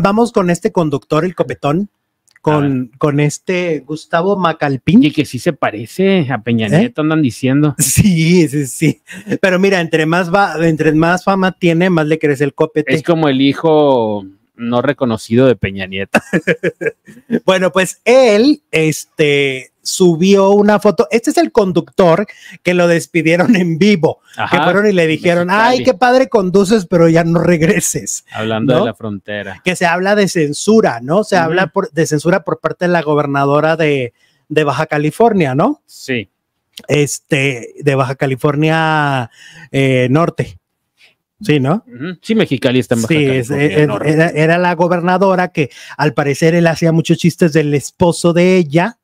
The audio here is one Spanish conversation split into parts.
Vamos con este conductor, el copetón, con, con este Gustavo Macalpín. Y que sí se parece a Peña ¿Eh? Nieto, andan diciendo. Sí, sí, sí. Pero mira, entre más va, entre más fama tiene, más le crece el copete. Es como el hijo no reconocido de Peña Nieto. bueno, pues él, este, subió una foto. Este es el conductor que lo despidieron en vivo, que fueron y le dijeron, ay, qué padre conduces, pero ya no regreses. Hablando de la frontera. Que se habla de censura, ¿no? Se habla de censura por parte de la gobernadora de, Baja California, ¿no? Sí. Este, de Baja California eh, Norte. Sí, ¿no? Sí, Mexicali está en Baja Sí, eh, eh, era, la gobernadora que al parecer él hacía muchos chistes del esposo de ella,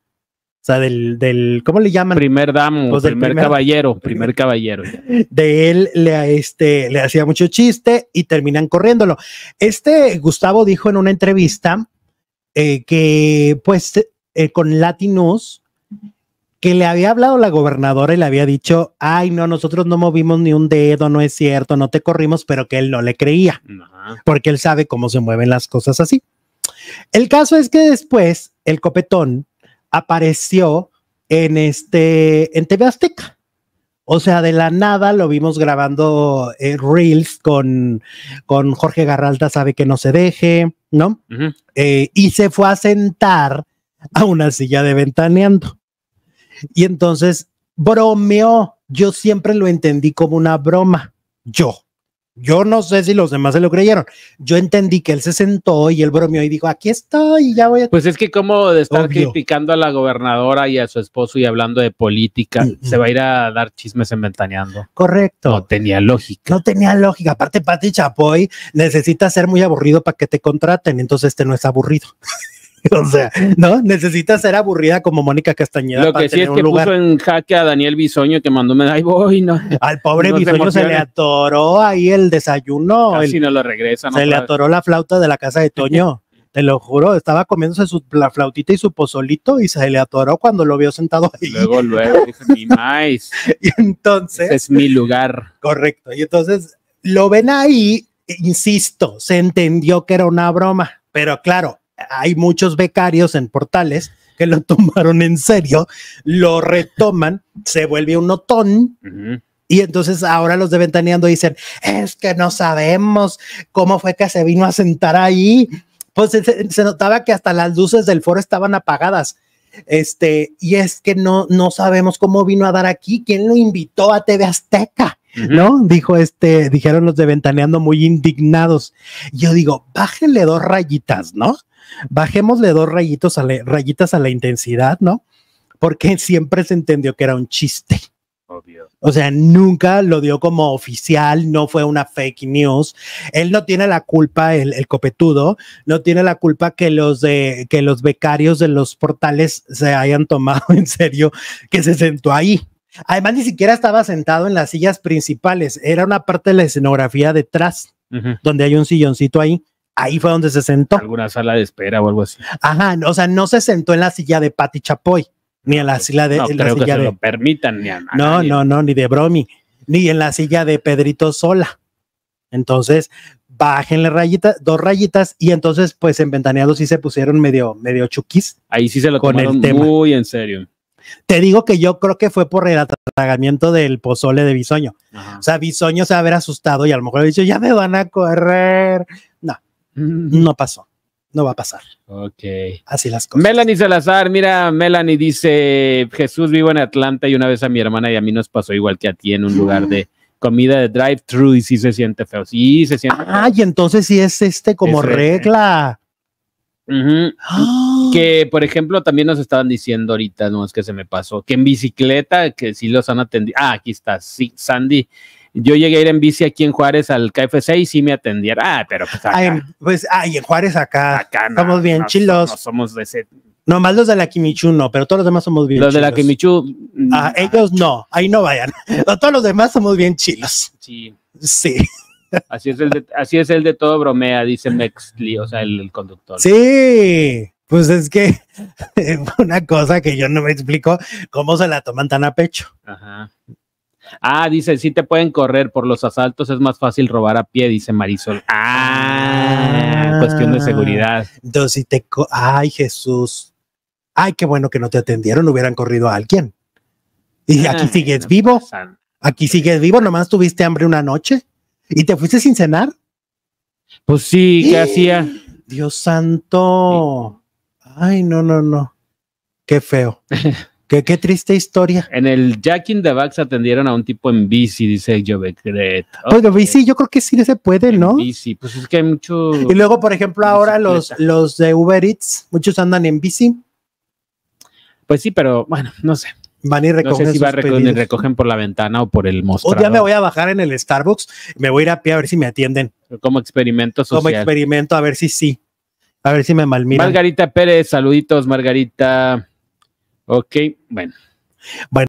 o sea, del, ¿cómo le llaman? Primer damo, pues primer, caballero, primer caballero. De él le, este, le hacía mucho chiste y terminan corriéndolo. Este Gustavo dijo en una entrevista eh, que, pues, eh, con Latinos, que le había hablado la gobernadora y le había dicho, ay, no, nosotros no movimos ni un dedo, no es cierto, no te corrimos, pero que él no le creía, porque él sabe cómo se mueven las cosas así. El caso es que después el copetón apareció en este, en TV Azteca. O sea, de la nada lo vimos grabando eh, Reels con, con Jorge Garralda, sabe que no se deje, ¿no? Eh, y se fue a sentar a una silla de ventaneando. Y entonces bromeó. Yo siempre lo entendí como una broma. Yo, yo no sé si los demás se lo creyeron. Yo entendí que él se sentó y él bromeó y dijo, aquí estoy, ya voy a... Pues es que como de estar criticando a la gobernadora y a su esposo y hablando de política, mm, se va a mm. ir a dar chismes en ventaneando. Correcto. No tenía lógica. No tenía lógica. Aparte, Pati Chapoy necesita ser muy aburrido para que te contraten, entonces este no es aburrido. o ¿no? Necesitas ser aburrida como Mónica Castañeda. Lo que sí es que puso en jaque a Daniel Bisoño que mandó me voy, no. Al pobre Bisoño se, le atoró ahí el desayuno. Casi no lo regresa. se le atoró la flauta de la casa de Toño. te lo juro, estaba comiéndose su, la flautita y su pozolito y se le atoró cuando lo vio sentado ahí. Luego, luego, y entonces... es mi lugar. Correcto. Y entonces lo ven ahí, insisto, se entendió que era una broma, pero claro, hay muchos becarios en portales que lo tomaron en serio, lo retoman, se vuelve un notón. Y entonces ahora los de Ventaneando dicen, es que no sabemos cómo fue que se vino a sentar ahí. Pues se, notaba que hasta las luces del foro estaban apagadas. Este, y es que no, no sabemos cómo vino a dar aquí, quién lo invitó a TV Azteca, ¿no? Dijo este, dijeron los de Ventaneando muy indignados. Yo digo, bájenle dos rayitas, ¿no? bajémosle dos rayitos rayitas a la intensidad, ¿no? Porque siempre se entendió que era un chiste. Obvio. Oh, o sea, nunca lo dio como oficial, no fue una fake news. Él no tiene la culpa, el, copetudo, no tiene la culpa que los, de, que los becarios de los portales se hayan tomado en serio que se sentó ahí. Además, ni siquiera estaba sentado en las sillas principales, era una parte de la escenografía detrás, donde hay un silloncito ahí ahí fue donde se sentó. Alguna sala de espera o algo así. Ajá, o sea, no se sentó en la silla de Pati Chapoy, ni en la silla de... No, lo permitan, ni No, no, no, ni de Bromi, ni en la silla de Pedrito Sola. Entonces, bájenle rayitas, dos rayitas, y entonces, pues en Ventaneados sí se pusieron medio, medio chuquis. Ahí sí se lo con muy en serio. Te digo que yo creo que fue por el atragamiento del pozole de Bisoño. O sea, Bisoño se va a haber asustado y a lo mejor ha dicho, ya me van a correr. No, no pasó. No va a pasar. Ok. Así las cosas. Melanie Salazar, mira, Melanie dice, Jesús vivo en Atlanta y una vez a mi hermana y a mí nos pasó igual que a ti en un lugar de comida de drive-thru y sí se siente feo. Sí, se siente. Ah, feo. y entonces sí es este como regla. ¡Ah! Que por ejemplo también nos estaban diciendo ahorita, no es que se me pasó, que en bicicleta, que sí los han atendido. Ah, aquí está, sí, Sandy yo llegué a ir en bici aquí en Juárez al KFC y sí me atendieron. Ah, pero pues acá. pues, ay, en Juárez acá. acá estamos bien chilos. No somos de ese. más los de la Kimichu no, pero todos los demás somos bien chilos. Los de la Kimichu. Ah, mm, ah, ellos no, ahí no vayan. todos los demás somos bien chilos. Sí. Sí. Así es el de, así es el de todo bromea, dice Mexli, o sea, el, el conductor. Sí. Pues es que una cosa que yo no me explico cómo se la toman tan a pecho. Ajá. Ah, dice, si te pueden correr por los asaltos, es más fácil robar a pie, dice Marisol. Ah, cuestión de ah. seguridad. Entonces, si te... Ay, Jesús. Ay, qué bueno que no te atendieron, hubieran corrido a alguien. Y ah, aquí sigues vivo. Pues, aquí sigues vivo, nomás tuviste hambre una noche y te fuiste sin cenar. Pues sí, ¿qué ¡Ah! hacía? Dios santo. Ay, no, no, no. Qué feo. Qué, triste historia. En el Jack in the Box atendieron a un tipo en bici, dice Jovecret. Pues de bici yo creo que sí se puede, ¿no? En bici, pues es que hay mucho... Y luego, por ejemplo, ahora los, los de Uber Eats, muchos andan en bici. Pues sí, pero bueno, no sé. Van y recogen. por la ventana o por el mostrador. Hoy ya me voy a bajar en el Starbucks, me voy a ir a pie a ver si me atienden. Como experimento social. Como experimento, a ver si sí. A ver si me malmiran. Margarita Pérez, saluditos, Margarita. Ok, bueno. Bueno.